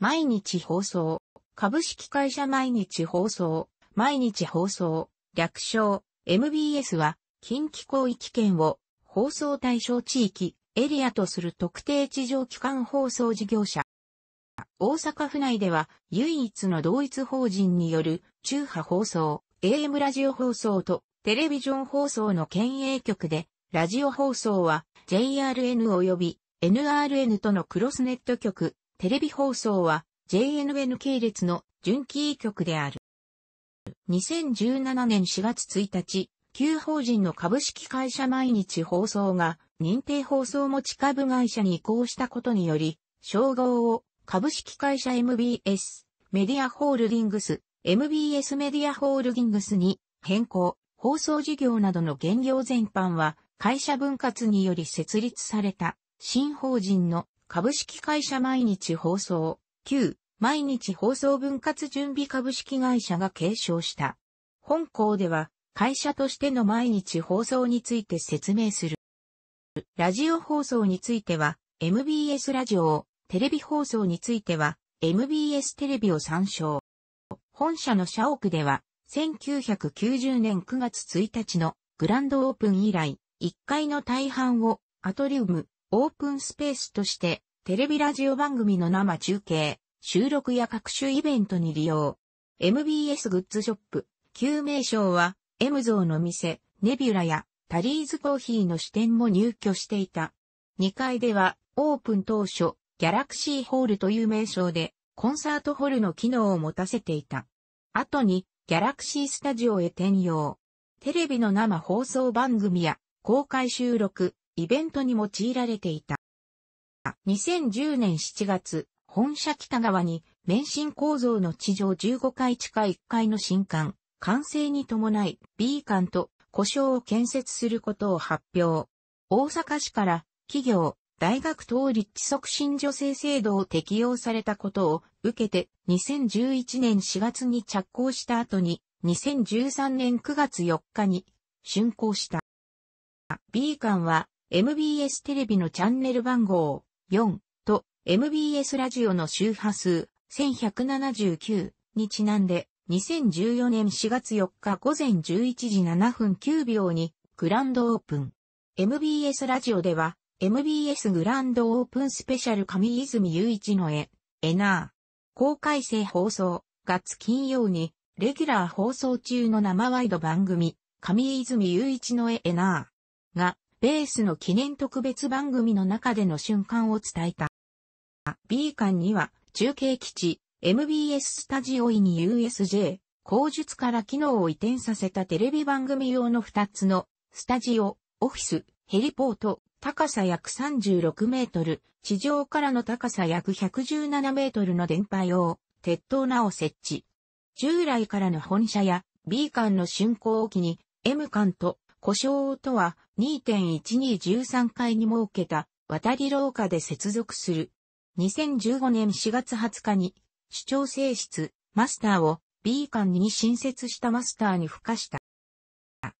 毎日放送、株式会社毎日放送、毎日放送、略称、MBS は、近畿広域圏を放送対象地域、エリアとする特定地上機関放送事業者。大阪府内では唯一の同一法人による中波放送、AM ラジオ放送とテレビジョン放送の県営局で、ラジオ放送は JRN 及び NRN とのクロスネット局テレビ放送は JNN 系列の準キー局である。2017年4月1日、旧法人の株式会社毎日放送が認定放送持ち株会社に移行したことにより、称号を株式会社 MBS メディアホールディングス MBS メディアホールディングスに変更、放送事業などの原料全般は会社分割により設立された新法人の株式会社毎日放送、旧、毎日放送分割準備株式会社が継承した。本校では、会社としての毎日放送について説明する。ラジオ放送については、MBS ラジオを、テレビ放送については、MBS テレビを参照。本社の社屋では、1990年9月1日のグランドオープン以来、1階の大半をアトリウム、オープンスペースとしてテレビラジオ番組の生中継、収録や各種イベントに利用。MBS グッズショップ、旧名称は、エムゾの店、ネビュラやタリーズコーヒーの支店も入居していた。2階では、オープン当初、ギャラクシーホールという名称で、コンサートホールの機能を持たせていた。後に、ギャラクシースタジオへ転用。テレビの生放送番組や公開収録、イベントに用いられていた。2010年7月、本社北側に、免震構造の地上15階地下1階の新館、完成に伴い、B 館と故障を建設することを発表。大阪市から企業、大学等立地促進助成制度を適用されたことを受けて2011年4月に着工した後に2013年9月4日に竣工した。B 館は MBS テレビのチャンネル番号4と MBS ラジオの周波数1179にちなんで2014年4月4日午前11時7分9秒にグランドオープン。MBS ラジオでは MBS グランドオープンスペシャル上泉雄一の絵、エナー。公開生放送、月金曜にレギュラー放送中の生ワイド番組、上泉雄一の絵エナーがベースの記念特別番組の中での瞬間を伝えた。B 館には、中継基地、MBS スタジオイに USJ、工述から機能を移転させたテレビ番組用の2つの、スタジオ、オフィス、ヘリポート、高さ約36メートル、地上からの高さ約117メートルの電波用、鉄塔なお設置。従来からの本社や B 館の竣工期に M 館と故障とは2.1213階に設けた渡り廊下で接続する。2015年4月20日に、主張性質、マスターを B 館に新設したマスターに付加した。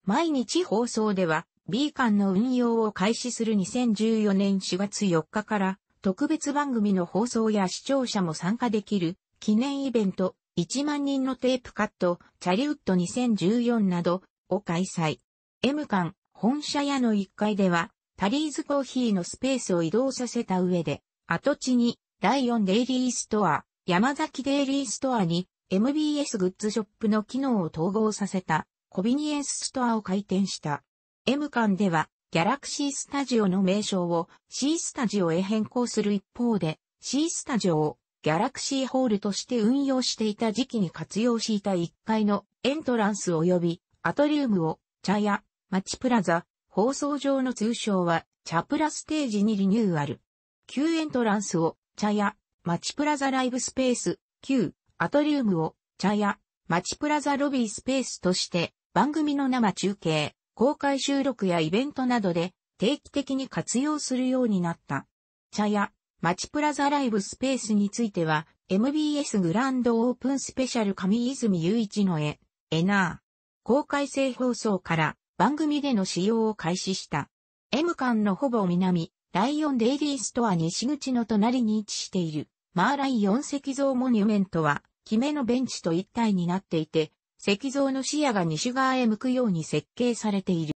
毎日放送では B 館の運用を開始する2014年4月4日から特別番組の放送や視聴者も参加できる記念イベント1万人のテープカットチャリウッド2014などを開催。M 館本社屋の1階では、タリーズコーヒーのスペースを移動させた上で、跡地に、第4デイリーストア、山崎デイリーストアに、MBS グッズショップの機能を統合させた、コビニエンスストアを開店した。M 館では、ギャラクシースタジオの名称を C スタジオへ変更する一方で、C スタジオをギャラクシーホールとして運用していた時期に活用していた1階のエントランス及びアトリウムを茶屋、マチプラザ、放送上の通称は、チャプラステージにリニューアル。旧エントランスを、チャヤ、マチプラザライブスペース、旧、アトリウムを、チャヤ、マチプラザロビースペースとして、番組の生中継、公開収録やイベントなどで、定期的に活用するようになった。チャヤ、マチプラザライブスペースについては、MBS グランドオープンスペシャル上泉雄一の絵、エナー、公開性放送から、番組での使用を開始した。M 館のほぼ南、ライオンデイリーストア西口の隣に位置している、マーライオン石像モニュメントは、キメのベンチと一体になっていて、石像の視野が西側へ向くように設計されている。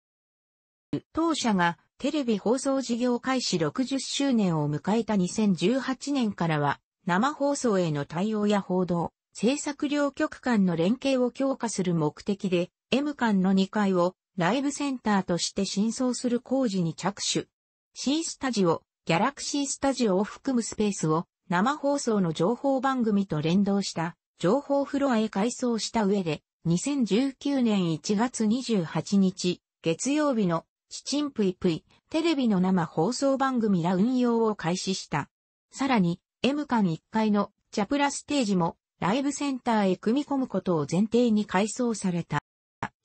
当社がテレビ放送事業開始60周年を迎えた2018年からは、生放送への対応や報道、制作両局間の連携を強化する目的で、M 館の2階をライブセンターとして新装する工事に着手。C スタジオ、ギャラクシースタジオを含むスペースを生放送の情報番組と連動した情報フロアへ改装した上で2019年1月28日月曜日のチチンプイプイテレビの生放送番組ら運用を開始した。さらに M 館1階のチャプラステージもライブセンターへ組み込むことを前提に改装された。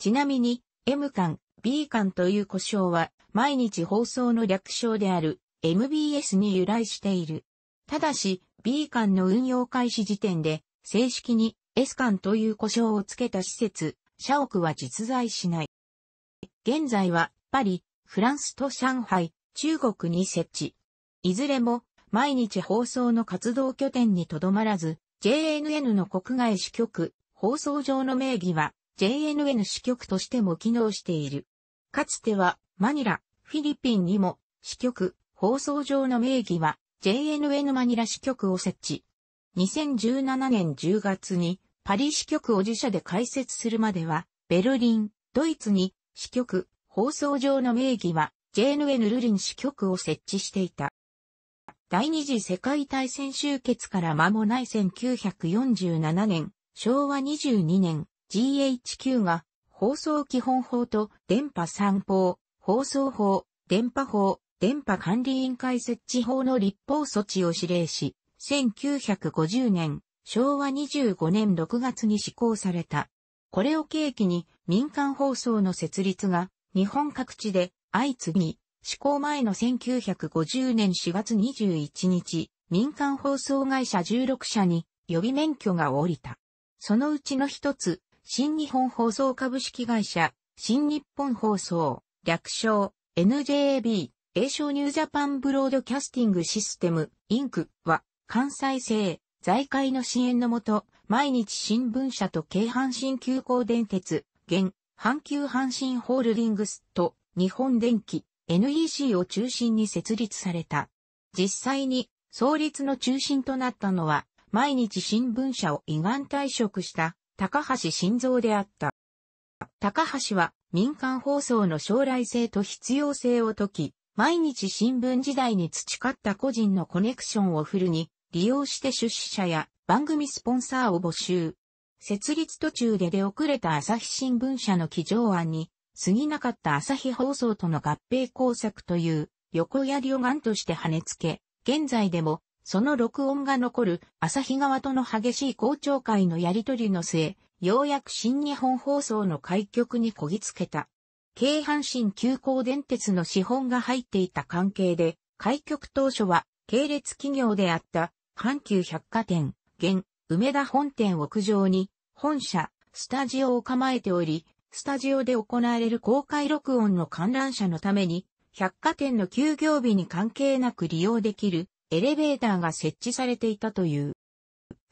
ちなみに M 館、B 館という呼称は、毎日放送の略称である MBS に由来している。ただし、B 館の運用開始時点で、正式に S 館という呼称をつけた施設、社屋は実在しない。現在は、パリ、フランスと上海、中国に設置。いずれも、毎日放送の活動拠点にとどまらず、JNN の国外支局、放送上の名義は、JNN 支局としても機能している。かつては、マニラ、フィリピンにも、支局、放送上の名義は、JNN マニラ支局を設置。2017年10月に、パリ支局を自社で開設するまでは、ベルリン、ドイツに、支局、放送上の名義は、JNN ルリン支局を設置していた。第二次世界大戦終結から間もない1947年、昭和22年、GHQ が放送基本法と電波散法、放送法、電波法、電波管理委員会設置法の立法措置を指令し、1950年、昭和25年6月に施行された。これを契機に民間放送の設立が日本各地で相次ぎ、施行前の1950年4月21日、民間放送会社16社に予備免許が下りた。そのうちの一つ、新日本放送株式会社、新日本放送、略称、NJAB、英称ニュージャパンブロードキャスティングシステム、インクは、関西製、財界の支援のもと、毎日新聞社と京阪神急行電鉄、現、阪急阪神ホールディングスと、日本電機、NEC を中心に設立された。実際に、創立の中心となったのは、毎日新聞社を依願退職した高橋晋三であった。高橋は民間放送の将来性と必要性を解き、毎日新聞時代に培った個人のコネクションをフルに利用して出資者や番組スポンサーを募集。設立途中で出遅れた朝日新聞社の起乗案に過ぎなかった朝日放送との合併工作という横槍をガとして跳ねつけ、現在でもその録音が残る朝日川との激しい公聴会のやりとりの末、ようやく新日本放送の開局にこぎつけた。京阪神急行電鉄の資本が入っていた関係で、開局当初は系列企業であった阪急百貨店、現、梅田本店屋上に、本社、スタジオを構えており、スタジオで行われる公開録音の観覧車のために、百貨店の休業日に関係なく利用できるエレベーターが設置されていたという。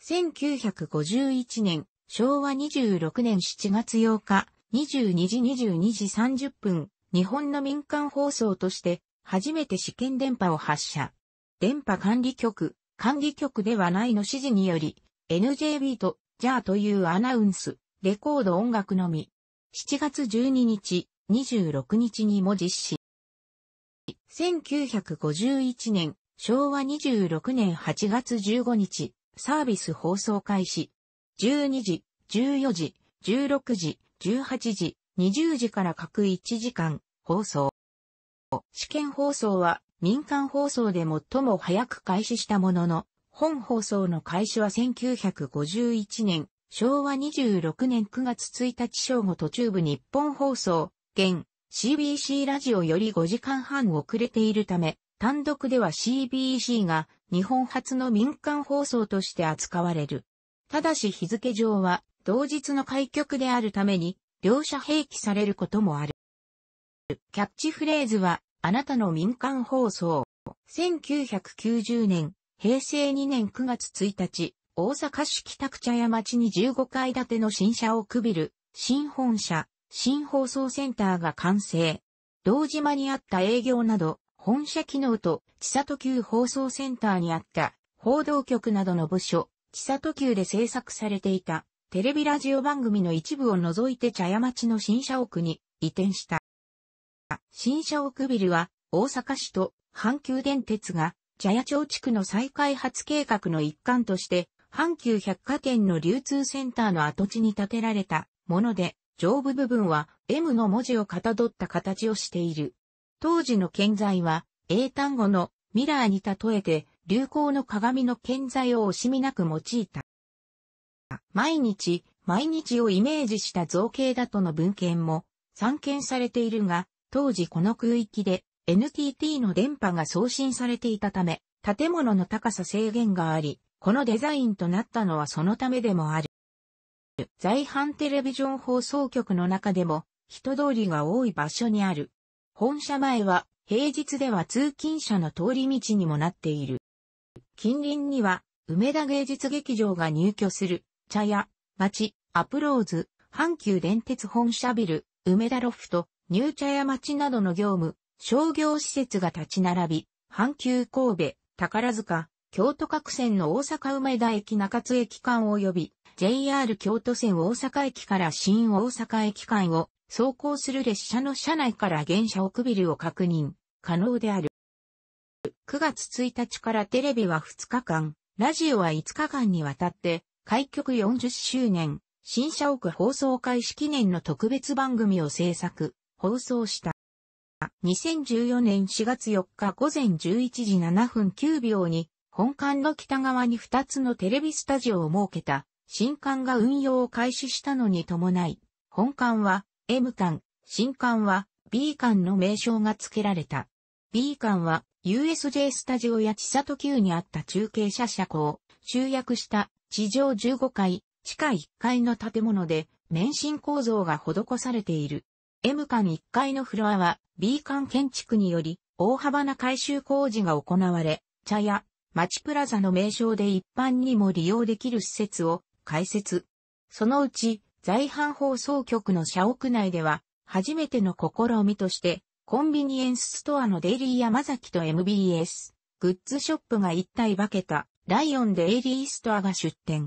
1951年、昭和26年7月8日、22時22時30分、日本の民間放送として初めて試験電波を発射。電波管理局、管理局ではないの指示により、NJB と JAR というアナウンス、レコード音楽のみ。7月12日、26日にも実施。1951年昭和26年8月15日、サービス放送開始。12時、14時、16時、18時、20時から各1時間放送。試験放送は民間放送で最も早く開始したものの、本放送の開始は1951年、昭和26年9月1日正午途中部日本放送、現 CBC ラジオより5時間半遅れているため、単独では CBC が日本初の民間放送として扱われる。ただし日付上は同日の開局であるために両者併記されることもある。キャッチフレーズはあなたの民間放送。1990年、平成2年9月1日、大阪市北区茶屋町に15階建ての新車を区びる新本社、新放送センターが完成。道島にあった営業など、本社機能と、千里急放送センターにあった、報道局などの部署、千里急で制作されていた、テレビラジオ番組の一部を除いて茶屋町の新社屋に移転した。新社屋ビルは、大阪市と阪急電鉄が、茶屋町地区の再開発計画の一環として、阪急百貨店の流通センターの跡地に建てられたもので、上部部分は M の文字をかたどった形をしている。当時の建材は、英単語のミラーに例えて、流行の鏡の建材を惜しみなく用いた。毎日、毎日をイメージした造形だとの文献も散見されているが、当時この空域で NTT の電波が送信されていたため、建物の高さ制限があり、このデザインとなったのはそのためでもある。在阪テレビジョン放送局の中でも人通りが多い場所にある本社前は平日では通勤者の通り道にもなっている。近隣には梅田芸術劇場が入居する茶屋、町、アプローズ、阪急電鉄本社ビル、梅田ロフト、入茶屋町などの業務、商業施設が立ち並び、阪急神戸、宝塚、京都各線の大阪梅田駅中津駅間及び、JR 京都線大阪駅から新大阪駅間を走行する列車の車内から原車奥ビルを確認、可能である。9月1日からテレビは2日間、ラジオは5日間にわたって、開局40周年、新車屋放送開始記念の特別番組を制作、放送した。2014年4月4日午前11時7分9秒に、本館の北側に2つのテレビスタジオを設けた、新館が運用を開始したのに伴い、本館は M 艦、新艦は B 艦の名称が付けられた。B 艦は USJ スタジオや千里急にあった中継車車庫を集約した地上15階、地下1階の建物で免震構造が施されている。M 館1階のフロアは B 館建築により大幅な改修工事が行われ、茶屋、町プラザの名称で一般にも利用できる施設を開設。そのうち在阪放送局の社屋内では、初めての試みとして、コンビニエンスストアのデイリー山崎と MBS、グッズショップが一体化けた、ライオンデイリーストアが出店。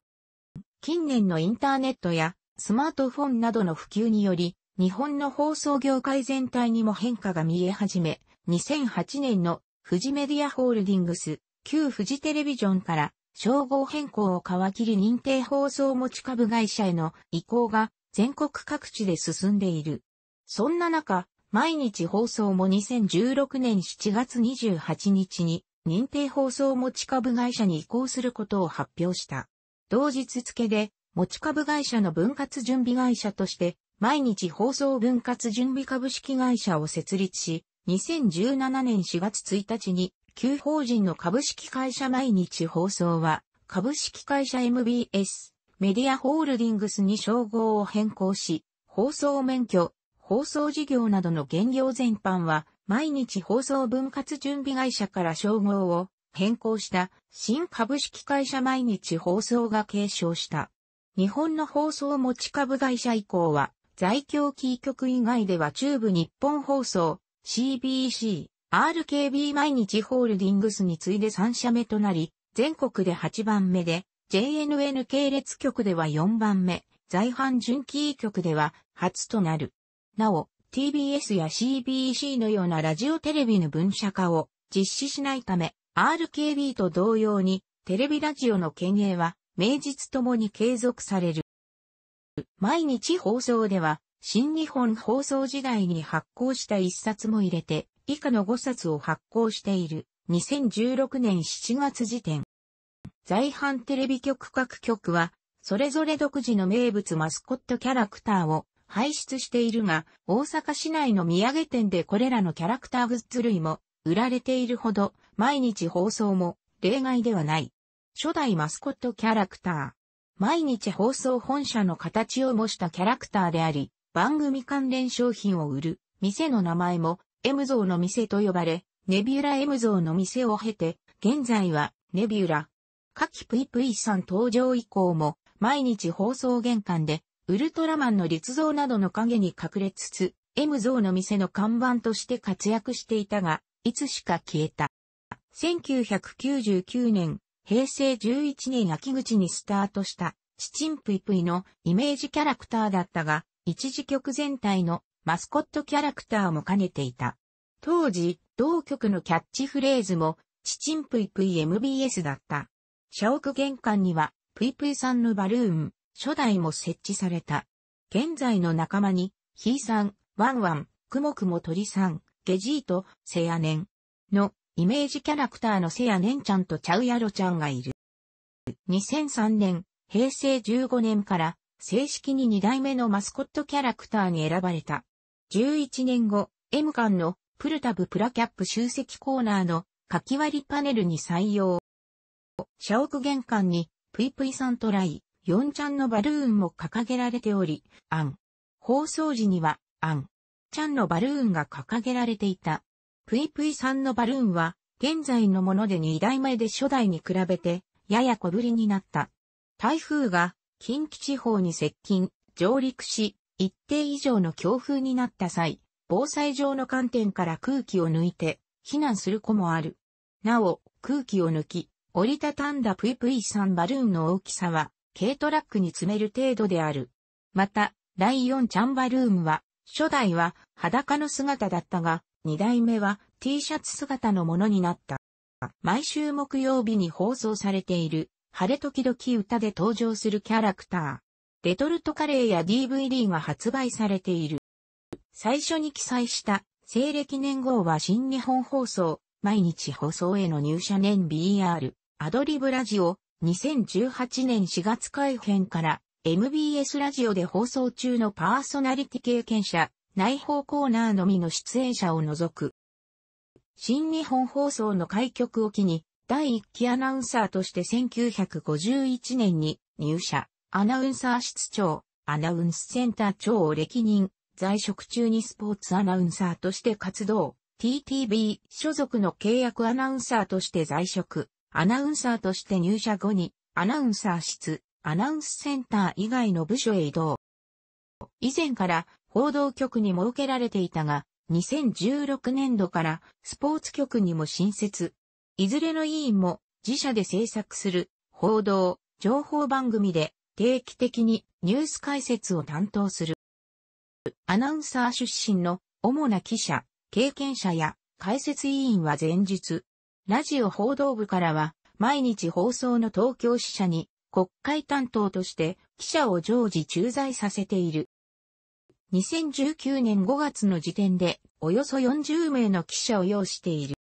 近年のインターネットやスマートフォンなどの普及により、日本の放送業界全体にも変化が見え始め、2008年の富士メディアホールディングス、旧富士テレビジョンから称号変更を皮切り認定放送持ち株会社への移行が全国各地で進んでいる。そんな中、毎日放送も2016年7月28日に認定放送持ち株会社に移行することを発表した。同日付で持ち株会社の分割準備会社として毎日放送分割準備株式会社を設立し、2017年4月1日に旧法人の株式会社毎日放送は、株式会社 MBS、メディアホールディングスに称号を変更し、放送免許、放送事業などの原業全般は、毎日放送分割準備会社から称号を変更した新株式会社毎日放送が継承した。日本の放送持ち株会社以降は、在京キー局以外では中部日本放送、CBC、RKB 毎日ホールディングスに次いで3社目となり、全国で8番目で、JNN 系列局では4番目、在阪準キー局では初となる。なお、TBS や CBC のようなラジオテレビの分社化を実施しないため、RKB と同様に、テレビラジオの権営は、名実ともに継続される。毎日放送では、新日本放送時代に発行した一冊も入れて、以下の5冊を発行している2016年7月時点。在阪テレビ局各局は、それぞれ独自の名物マスコットキャラクターを排出しているが、大阪市内の土産店でこれらのキャラクターグッズ類も売られているほど、毎日放送も例外ではない。初代マスコットキャラクター。毎日放送本社の形を模したキャラクターであり、番組関連商品を売る店の名前もエム像の店と呼ばれ、ネビュラエム像の店を経て、現在は、ネビュラ。夏季プイプイさん登場以降も、毎日放送玄関で、ウルトラマンの立像などの影に隠れつつ、M 像の店の看板として活躍していたが、いつしか消えた。1999年、平成11年秋口にスタートした、チチンプイプイのイメージキャラクターだったが、一時曲全体のマスコットキャラクターも兼ねていた。当時、同局のキャッチフレーズも、チチンプイプイ MBS だった。社屋玄関には、プイプイさんのバルーン、初代も設置された。現在の仲間に、ヒーさん、ワンワン、クモクモ鳥さん、ゲジート、セヤネンのイメージキャラクターのセヤネンちゃんとチャウヤロちゃんがいる。2003年、平成15年から正式に2代目のマスコットキャラクターに選ばれた。11年後、M 館のプルタブプラキャップ集積コーナーの書き割りパネルに採用。社屋玄関にプイプイさんトライ、4ちゃんのバルーンも掲げられており、アン。放送時には、アン。ちゃんのバルーンが掲げられていた。プイプイさんのバルーンは、現在のもので2代前で初代に比べて、やや小ぶりになった。台風が近畿地方に接近、上陸し、一定以上の強風になった際、防災上の観点から空気を抜いて避難する子もある。なお、空気を抜き、折りたたんだプイプイんバルーンの大きさは、軽トラックに詰める程度である。また、第4チャンバルーンは、初代は裸の姿だったが、2代目は T シャツ姿のものになった。毎週木曜日に放送されている、晴れ時々歌で登場するキャラクター。レトルトカレーや DVD が発売されている。最初に記載した西暦年号は新日本放送、毎日放送への入社年 BR、アドリブラジオ、2018年4月改編から MBS ラジオで放送中のパーソナリティ経験者、内報コーナーのみの出演者を除く。新日本放送の開局を機に、第1期アナウンサーとして1951年に入社。アナウンサー室長、アナウンスセンター長を歴任、在職中にスポーツアナウンサーとして活動、TTB 所属の契約アナウンサーとして在職、アナウンサーとして入社後に、アナウンサー室、アナウンスセンター以外の部署へ移動。以前から報道局に設けられていたが、2016年度からスポーツ局にも新設。いずれの委員も自社で制作する報道、情報番組で定期的にニュース解説を担当する。アナウンサー出身の主な記者、経験者や解説委員は前日、ラジオ報道部からは毎日放送の東京支社に国会担当として記者を常時駐在させている。2019年5月の時点でおよそ40名の記者を要している。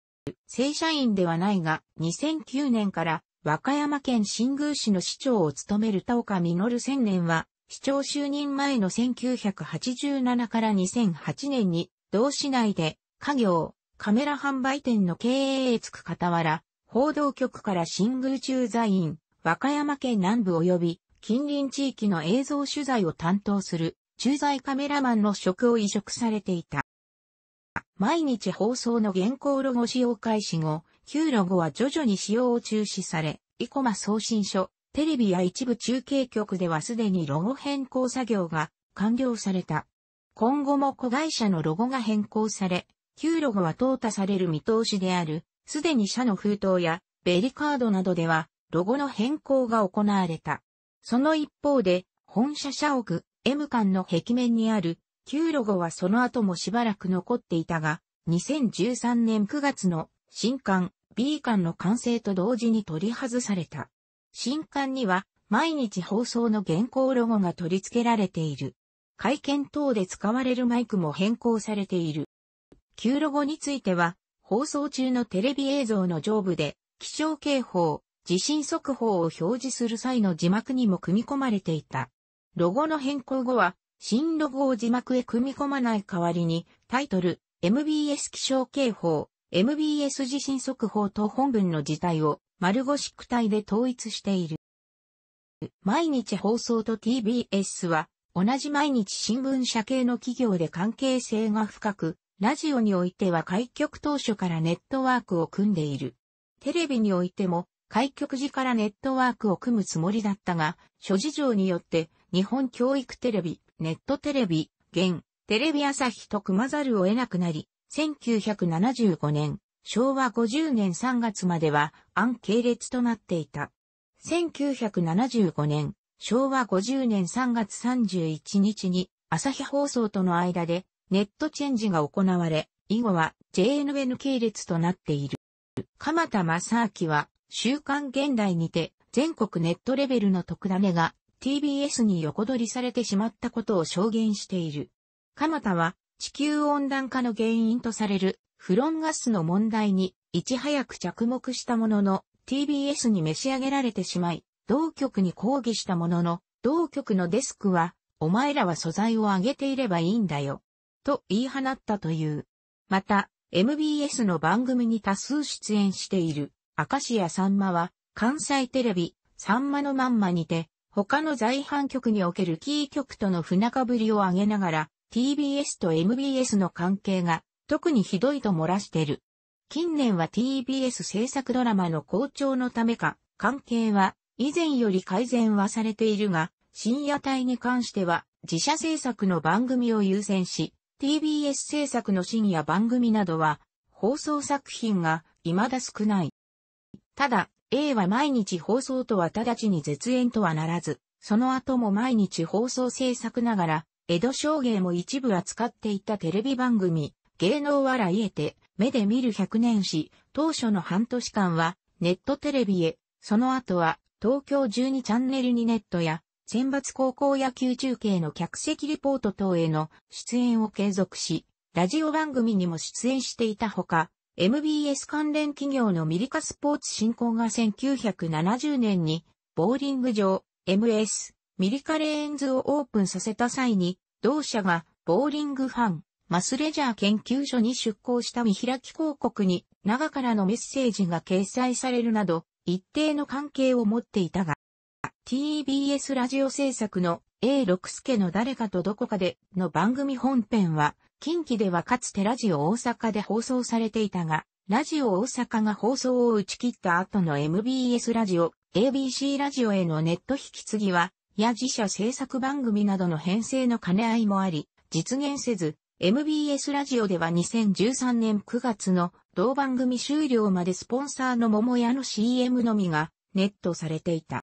正社員ではないが2009年から和歌山県新宮市の市長を務める田岡実千年は、市長就任前の1987から2008年に、同市内で、家業、カメラ販売店の経営へつく傍ら、報道局から新宮駐在員、和歌山県南部及び近隣地域の映像取材を担当する駐在カメラマンの職を移植されていた。毎日放送の原稿ロゴ使用開始後、旧ロゴは徐々に使用を中止され、イコマ送信所、テレビや一部中継局ではすでにロゴ変更作業が完了された。今後も子会社のロゴが変更され、旧ロゴは淘汰される見通しである、すでに社の封筒やベリカードなどでは、ロゴの変更が行われた。その一方で、本社社屋 M 館の壁面にある旧ロゴはその後もしばらく残っていたが、2013年9月の新館 B 館の完成と同時に取り外された。新館には毎日放送の原稿ロゴが取り付けられている。会見等で使われるマイクも変更されている。旧ロゴについては、放送中のテレビ映像の上部で、気象警報、地震速報を表示する際の字幕にも組み込まれていた。ロゴの変更後は、新ロゴを字幕へ組み込まない代わりに、タイトル、MBS 気象警報、MBS 地震速報と本文の字体を丸ゴシック体で統一している。毎日放送と TBS は同じ毎日新聞社系の企業で関係性が深く、ラジオにおいては開局当初からネットワークを組んでいる。テレビにおいても開局時からネットワークを組むつもりだったが、諸事情によって日本教育テレビ、ネットテレビ、現、テレビ朝日と組まざるを得なくなり、1975年、昭和50年3月までは、暗系列となっていた。1975年、昭和50年3月31日に、朝日放送との間で、ネットチェンジが行われ、以後は JNN 系列となっている。鎌田正明は、週刊現代にて、全国ネットレベルの特ダネが TBS に横取りされてしまったことを証言している。鎌田は、地球温暖化の原因とされるフロンガスの問題にいち早く着目したものの TBS に召し上げられてしまい、同局に抗議したものの、同局のデスクは、お前らは素材を上げていればいいんだよ、と言い放ったという。また、MBS の番組に多数出演している、明石家さんまは、関西テレビ、さんまのまんまにて、他の在阪局におけるキー局との船かぶりを上げながら、TBS と MBS の関係が特にひどいと漏らしてる。近年は TBS 制作ドラマの好調のためか、関係は以前より改善はされているが、深夜帯に関しては自社制作の番組を優先し、TBS 制作の深夜番組などは放送作品が未だ少ない。ただ、A は毎日放送とは直ちに絶縁とはならず、その後も毎日放送制作ながら、江戸商芸も一部扱っていたテレビ番組、芸能笑いえて、目で見る百年史、当初の半年間は、ネットテレビへ、その後は、東京12チャンネルにネットや、選抜高校野球中継の客席リポート等への出演を継続し、ラジオ番組にも出演していたほか、MBS 関連企業のミリカスポーツ振興が1970年に、ボーリング場、MS、ミリカレーンズをオープンさせた際に、同社がボーリングファン、マスレジャー研究所に出向した見開き広告に、長からのメッセージが掲載されるなど、一定の関係を持っていたが、TBS ラジオ制作の A 六助の誰かとどこかでの番組本編は、近畿ではかつてラジオ大阪で放送されていたが、ラジオ大阪が放送を打ち切った後の MBS ラジオ、ABC ラジオへのネット引き継ぎは、や自社制作番組などの編成の兼ね合いもあり、実現せず、MBS ラジオでは2013年9月の同番組終了までスポンサーの桃屋の CM のみがネットされていた。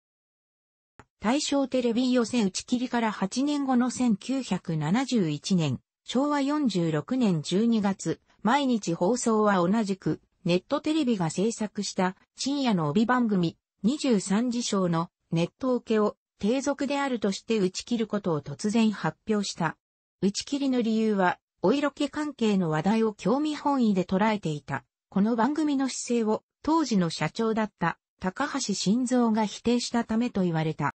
大正テレビ予選打ち切りから8年後の1971年、昭和46年12月、毎日放送は同じく、ネットテレビが制作した深夜の帯番組23時シのネットオケを低俗であるとして打ち切ることを突然発表した。打ち切りの理由は、お色気関係の話題を興味本位で捉えていた。この番組の姿勢を当時の社長だった高橋晋三が否定したためと言われた。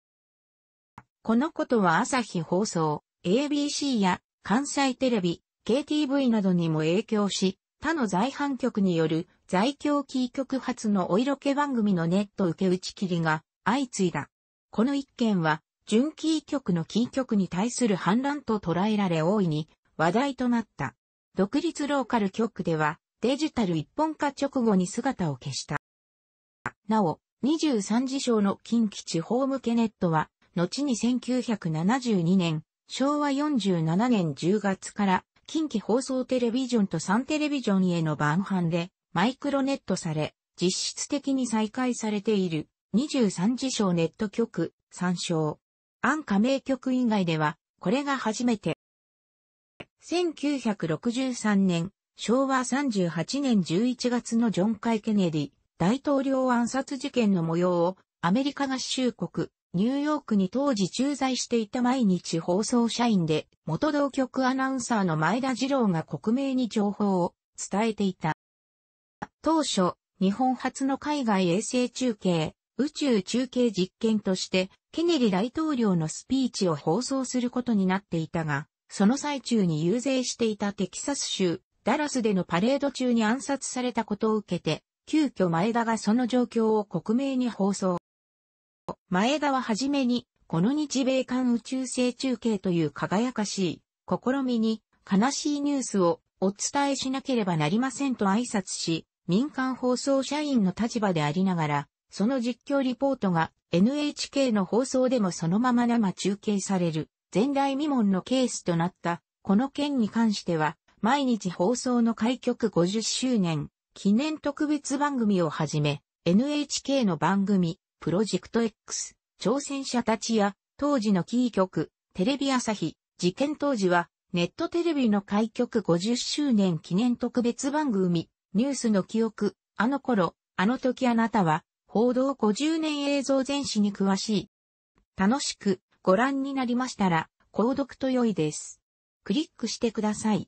このことは朝日放送、ABC や関西テレビ、KTV などにも影響し、他の在阪局による在京キー局発のお色気番組のネット受け打ち切りが相次いだ。この一件は、準キー局のキー局に対する反乱と捉えられ大いに話題となった。独立ローカル局では、デジタル一本化直後に姿を消した。なお、23次章の近畿地方向けネットは、後に1972年、昭和47年10月から近畿放送テレビジョンと3テレビジョンへの晩飯でマイクロネットされ、実質的に再開されている。23次章ネット局、参照。ン加盟局以外では、これが初めて。1963年、昭和38年11月のジョン・カイ・ケネディ、大統領暗殺事件の模様を、アメリカ合衆国、ニューヨークに当時駐在していた毎日放送社員で、元同局アナウンサーの前田二郎が国名に情報を伝えていた。当初、日本初の海外衛星中継、宇宙中継実験として、ケネディ大統領のスピーチを放送することになっていたが、その最中に遊説していたテキサス州、ダラスでのパレード中に暗殺されたことを受けて、急遽前田がその状況を克明に放送。前田ははじめに、この日米間宇宙性中継という輝かしい試みに悲しいニュースをお伝えしなければなりませんと挨拶し、民間放送社員の立場でありながら、その実況リポートが NHK の放送でもそのまま生中継される前代未聞のケースとなったこの件に関しては毎日放送の開局50周年記念特別番組をはじめ NHK の番組プロジェクト X 挑戦者たちや当時のキー局テレビ朝日事件当時はネットテレビの開局50周年記念特別番組ニュースの記憶あの頃あの時あなたは報道50年映像全史に詳しい。楽しくご覧になりましたら、購読と良いです。クリックしてください。